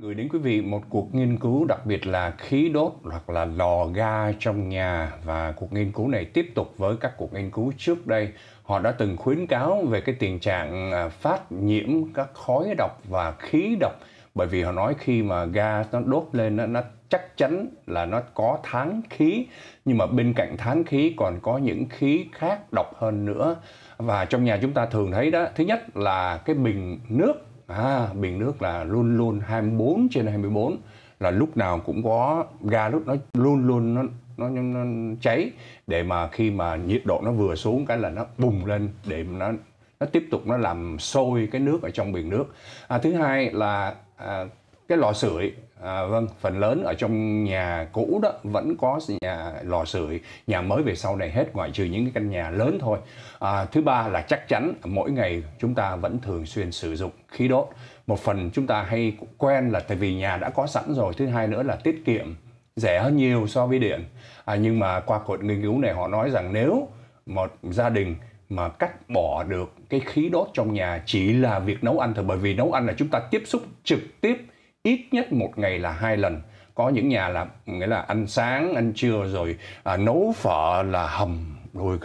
gửi đến quý vị một cuộc nghiên cứu đặc biệt là khí đốt hoặc là lò ga trong nhà và cuộc nghiên cứu này tiếp tục với các cuộc nghiên cứu trước đây họ đã từng khuyến cáo về cái tình trạng à, phát nhiễm các khói độc và khí độc bởi vì họ nói khi mà ga nó đốt lên nó, nó chắc chắn là nó có tháng khí nhưng mà bên cạnh tháng khí còn có những khí khác độc hơn nữa và trong nhà chúng ta thường thấy đó thứ nhất là cái bình nước à, bình nước là luôn luôn 24 trên 24 là lúc nào cũng có ga lúc nó luôn luôn nó nó, nó cháy để mà khi mà nhiệt độ nó vừa xuống cái là nó bùng lên để nó nó tiếp tục nó làm sôi cái nước ở trong bình nước à, thứ hai là à, cái lò sưởi À, vâng, phần lớn ở trong nhà cũ đó vẫn có nhà lò sưởi, nhà mới về sau này hết ngoại trừ những cái căn nhà lớn thôi. À, thứ ba là chắc chắn mỗi ngày chúng ta vẫn thường xuyên sử dụng khí đốt. Một phần chúng ta hay quen là tại vì nhà đã có sẵn rồi. Thứ hai nữa là tiết kiệm, rẻ hơn nhiều so với điện. À, nhưng mà qua cuộc nghiên cứu này họ nói rằng nếu một gia đình mà cắt bỏ được cái khí đốt trong nhà chỉ là việc nấu ăn thôi bởi vì nấu ăn là chúng ta tiếp xúc trực tiếp ít nhất một ngày là hai lần có những nhà là nghĩa là ăn sáng ăn trưa rồi à, nấu phở là hầm rồi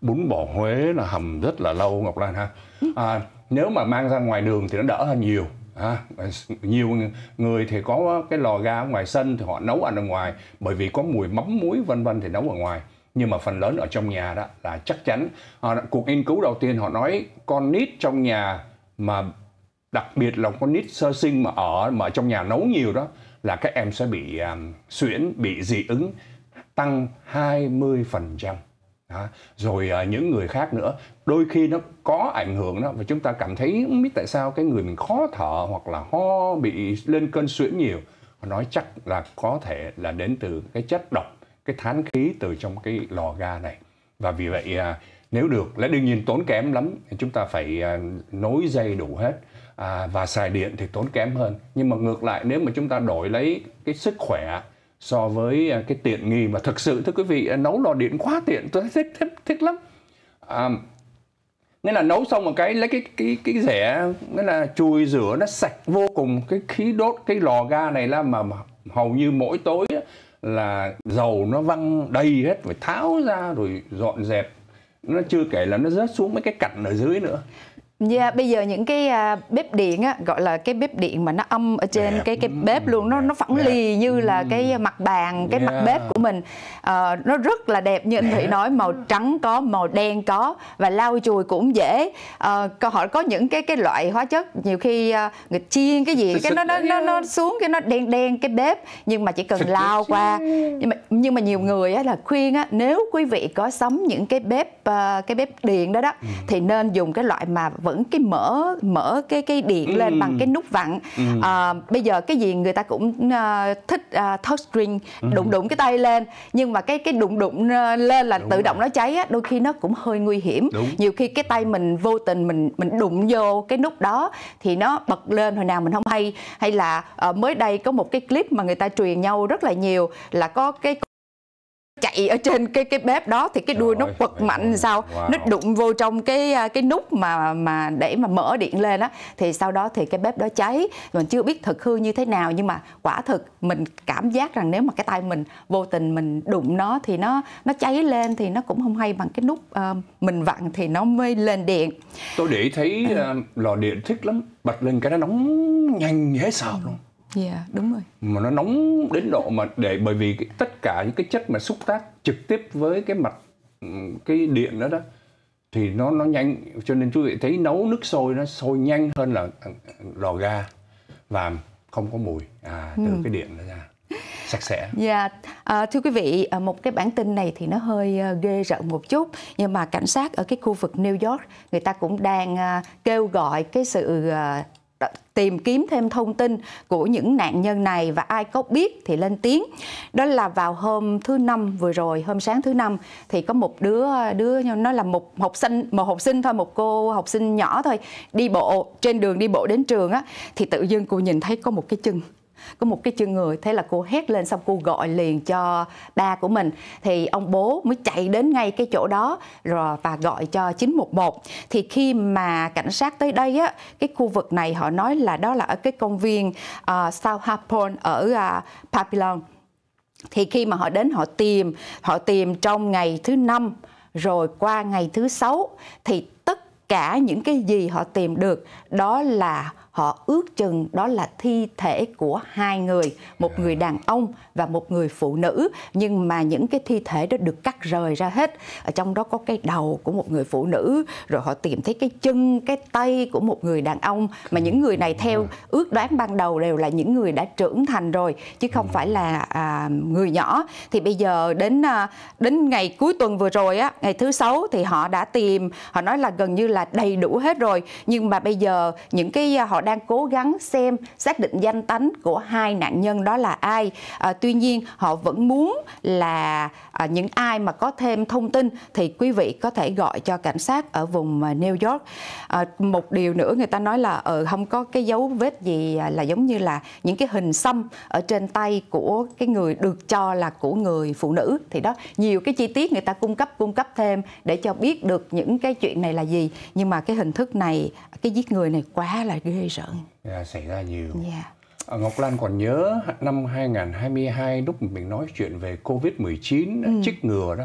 bún bò huế là hầm rất là lâu ngọc lan ha à, nếu mà mang ra ngoài đường thì nó đỡ hơn nhiều À, nhiều người thì có cái lò ga ngoài sân thì họ nấu ăn ở ngoài bởi vì có mùi mắm muối vân vân thì nấu ở ngoài nhưng mà phần lớn ở trong nhà đó là chắc chắn à, cuộc nghiên cứu đầu tiên họ nói con nít trong nhà mà đặc biệt là con nít sơ sinh mà ở mà trong nhà nấu nhiều đó là các em sẽ bị um, à, suyễn bị dị ứng tăng 20% phần trăm rồi uh, những người khác nữa đôi khi nó có ảnh hưởng đó và chúng ta cảm thấy không biết tại sao cái người mình khó thở hoặc là ho bị lên cơn suyễn nhiều nói chắc là có thể là đến từ cái chất độc cái thán khí từ trong cái lò ga này và vì vậy uh, nếu được là đương nhiên tốn kém lắm chúng ta phải uh, nối dây đủ hết à, và xài điện thì tốn kém hơn nhưng mà ngược lại nếu mà chúng ta đổi lấy cái sức khỏe so với à, cái tiện nghi mà thực sự thưa quý vị à, nấu lò điện quá tiện tôi thích thích thích lắm à, nghĩa là nấu xong một cái lấy cái cái cái rẻ nghĩa là chùi rửa nó sạch vô cùng cái khí đốt cái lò ga này là mà, mà hầu như mỗi tối là dầu nó văng đầy hết phải tháo ra rồi dọn dẹp nó chưa kể là nó rớt xuống mấy cái cặn ở dưới nữa Dạ, yeah, bây giờ những cái uh, bếp điện á gọi là cái bếp điện mà nó âm ở trên Đẹp. Dạ. cái cái bếp luôn nó nó phẳng Đẹp. Dạ. lì như là cái mặt bàn, cái yeah. mặt dạ. bếp của mình. Uh, nó rất là đẹp như anh Thủy nói, màu trắng có, màu đen có và lau chùi cũng dễ. Ờ, uh, họ có những cái cái loại hóa chất nhiều khi uh, người chiên cái gì cái nó nó nó, nó xuống cái nó đen đen cái bếp nhưng mà chỉ cần lau qua. Nhưng mà nhưng mà nhiều người á là khuyên á nếu quý vị có sắm những cái bếp uh, cái bếp điện đó đó thì nên dùng cái loại mà vẫn vẫn cái mở mở cái cái điện ừ. lên bằng cái nút vặn ừ. à, bây giờ cái gì người ta cũng uh, thích uh, touch screen ừ. đụng đụng cái tay lên nhưng mà cái cái đụng đụng à, lên là Đúng tự rồi. động nó cháy á đôi khi nó cũng hơi nguy hiểm Đúng. nhiều khi cái tay mình vô tình mình mình đụng vô cái nút đó thì nó bật lên hồi nào mình không hay hay là uh, mới đây có một cái clip mà người ta truyền nhau rất là nhiều là có cái chạy ở trên cái cái bếp đó thì cái đuôi Trời nó quật mạnh ơi. sao wow. nó đụng vô trong cái à, cái nút mà mà để mà mở điện lên á thì sau đó thì cái bếp đó cháy mình chưa biết thực hư như thế nào nhưng mà quả thực mình cảm giác rằng nếu mà cái tay mình vô tình mình đụng nó thì nó nó cháy lên thì nó cũng không hay bằng cái nút uh, mình vặn thì nó mới lên điện tôi để thấy uh, lò điện thích lắm bật lên cái nó nóng nhanh dễ sợ luôn Dạ, yeah, đúng rồi. Mà nó nóng đến độ mà để bởi vì tất cả những cái chất mà xúc tác trực tiếp với cái mặt ừ, cái điện đó đó thì nó nó nhanh cho nên quý vị thấy nấu nước sôi nó sôi nhanh hơn là ừ, lò ga và không có mùi à, từ ừ. cái điện nó ra sạch sẽ. Dạ, yeah. à, thưa quý vị, à, một cái bản tin này thì nó hơi à, ghê rợn một chút, nhưng mà cảnh sát ở cái khu vực New York người ta cũng đang à, kêu gọi cái sự tìm kiếm thêm thông tin của những nạn nhân này và ai có biết thì lên tiếng đó là vào hôm thứ năm vừa rồi hôm sáng thứ năm thì có một đứa đứa nó là một học sinh một học sinh thôi một cô học sinh nhỏ thôi đi bộ trên đường đi bộ đến trường á thì tự dưng cô nhìn thấy có một cái chân có một cái chân người thế là cô hét lên xong cô gọi liền cho ba của mình thì ông bố mới chạy đến ngay cái chỗ đó rồi và gọi cho 911 thì khi mà cảnh sát tới đây á cái khu vực này họ nói là đó là ở cái công viên uh, ờ, South Harpon ở uh, Papillon thì khi mà họ đến họ tìm họ tìm trong ngày thứ năm rồi qua ngày thứ sáu thì tất cả những cái gì họ tìm được đó là họ ước chừng đó là thi thể của hai người một người đàn ông và một người phụ nữ nhưng mà những cái thi thể đó được cắt rời ra hết ở trong đó có cái đầu của một người phụ nữ rồi họ tìm thấy cái chân cái tay của một người đàn ông mà những người này theo ừ. ước đoán ban đầu đều là những người đã trưởng thành rồi chứ không ừ. phải là à, người nhỏ thì bây giờ đến à, đến ngày cuối tuần vừa rồi á ngày thứ sáu thì họ đã tìm họ nói là gần như là đầy đủ hết rồi nhưng mà bây giờ những cái à, họ đang cố gắng xem xác định danh tánh của hai nạn nhân đó là ai à, tuy nhiên họ vẫn muốn là à, những ai mà có thêm thông tin thì quý vị có thể gọi cho cảnh sát ở vùng à, New York à, một điều nữa người ta nói là ờ ừ, không có cái dấu vết gì à, là giống như là những cái hình xăm ở trên tay của cái người được cho là của người phụ nữ thì đó nhiều cái chi tiết người ta cung cấp cung cấp thêm để cho biết được những cái chuyện này là gì nhưng mà cái hình thức này cái giết người này quá là ghê rợn yeah, dạ, xảy ra nhiều yeah. Dạ. À, Ngọc Lan còn nhớ năm 2022 lúc mình nói chuyện về Covid-19 ừ. chích ngừa đó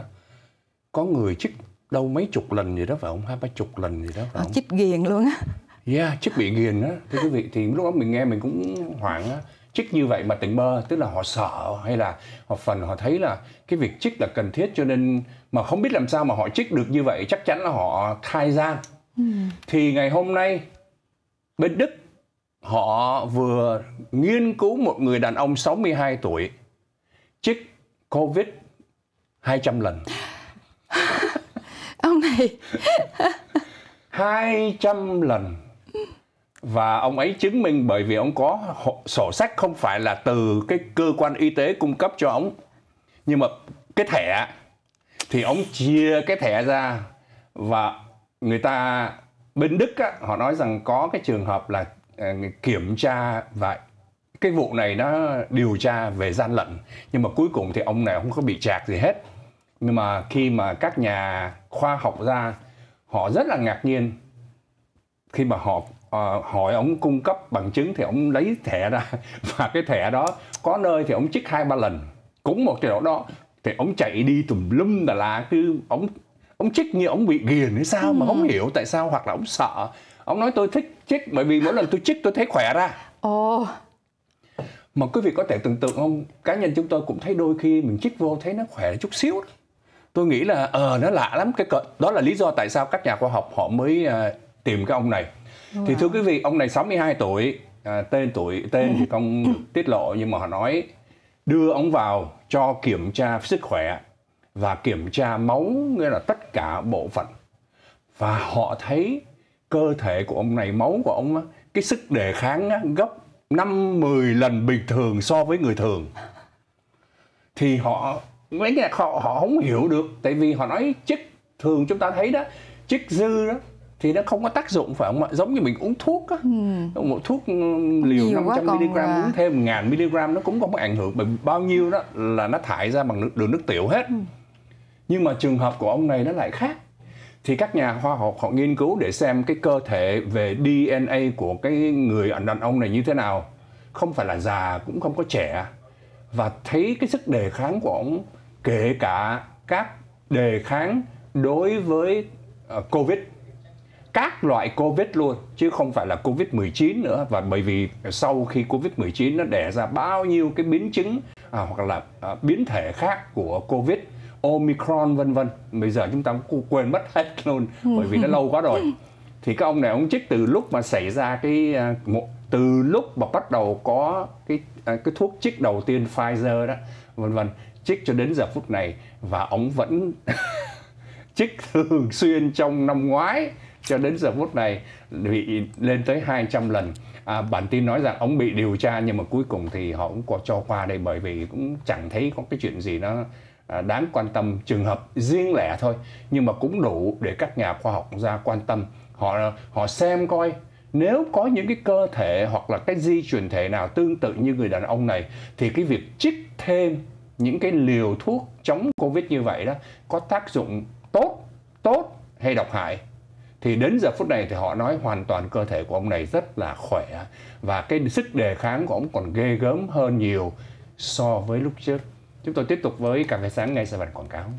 có người chích đâu mấy chục lần gì đó phải không hai ba chục lần gì đó phải ờ, không? chích ghiền luôn á yeah dạ, chích bị ghiền á thưa quý vị thì lúc đó mình nghe mình cũng hoảng á chích như vậy mà tỉnh mơ tức là họ sợ hay là họ phần họ thấy là cái việc chích là cần thiết cho nên mà không biết làm sao mà họ chích được như vậy chắc chắn là họ khai gian ừ. thì ngày hôm nay bên Đức họ vừa nghiên cứu một người đàn ông 62 tuổi chích Covid 200 lần. ông này 200 lần và ông ấy chứng minh bởi vì ông có sổ sách không phải là từ cái cơ quan y tế cung cấp cho ông nhưng mà cái thẻ thì ông chia cái thẻ ra và người ta bên Đức á, họ nói rằng có cái trường hợp là ờ, kiểm tra và cái vụ này nó điều tra về gian lận nhưng mà cuối cùng thì ông này không có bị trạc gì hết nhưng mà khi mà các nhà khoa học ra họ rất là ngạc nhiên khi mà họ uh, hỏi ông cung cấp bằng chứng thì ông lấy thẻ ra và cái thẻ đó có nơi thì ông chích hai ba lần cũng một cái độ đó thì ông chạy đi tùm lum là là cứ ông ông chích như ông bị ghiền hay sao ừ. mà không ừ. hiểu tại sao hoặc là ông sợ ông nói tôi thích chích bởi vì mỗi lần tôi chích tôi thấy khỏe ra ồ oh. mà quý vị có thể tưởng tượng không cá nhân chúng tôi cũng thấy đôi khi mình chích vô thấy nó khỏe chút xíu tôi nghĩ là ờ nó lạ lắm cái cỡ, đó là lý do tại sao các nhà khoa học họ mới uh, tìm cái ông này wow. thì thưa quý vị ông này 62 tuổi à, tên tuổi tên thì không tiết lộ nhưng mà họ nói đưa ông vào cho kiểm tra sức khỏe và kiểm tra máu nghĩa là tất cả bộ phận và họ thấy cơ thể của ông này máu của ông cái sức đề kháng gấp 5 10 lần bình thường so với người thường thì họ mấy cái họ họ không hiểu được tại vì họ nói chích thường chúng ta thấy đó chích dư đó thì nó không có tác dụng phải không ạ giống như mình uống thuốc á ừ. một thuốc ừ, liều năm trăm mg à. uống thêm ngàn mg nó cũng không có ảnh hưởng bởi bao nhiêu đó là nó thải ra bằng đường nước tiểu hết ừ nhưng mà trường hợp của ông này nó lại khác thì các nhà khoa học họ nghiên cứu để xem cái cơ thể về DNA của cái người đàn ông này như thế nào không phải là già cũng không có trẻ và thấy cái sức đề kháng của ông kể cả các đề kháng đối với ờ, Covid các loại Covid luôn chứ không phải là Covid-19 nữa và bởi vì sau khi Covid-19 nó đẻ ra bao nhiêu cái biến chứng à, hoặc là à, biến thể khác của Covid Omicron vân vân bây giờ chúng ta cũng quên mất hết luôn bởi vì nó lâu quá rồi thì các ông này ông trích từ lúc mà xảy ra cái à, từ lúc mà bắt đầu có cái à, cái thuốc trích đầu tiên Pfizer đó vân vân trích cho đến giờ phút này và ông vẫn trích thường xuyên trong năm ngoái cho đến giờ phút này bị lên tới 200 lần à, bản tin nói rằng ông bị điều tra nhưng mà cuối cùng thì họ cũng có cho qua đây bởi vì cũng chẳng thấy có cái chuyện gì nó À, đáng quan tâm trường hợp riêng lẻ thôi nhưng mà cũng đủ để các nhà khoa học ra quan tâm họ họ xem coi nếu có những cái cơ thể hoặc là cái di truyền thể nào tương tự như người đàn ông này thì cái việc trích thêm những cái liều thuốc chống covid như vậy đó có tác dụng tốt tốt hay độc hại thì đến giờ phút này thì họ nói hoàn toàn cơ thể của ông này rất là khỏe và cái sức đề kháng của ông còn ghê gớm hơn nhiều so với lúc trước Chúng tôi tiếp tục với Cà phê sáng ngay sau bản quảng cáo.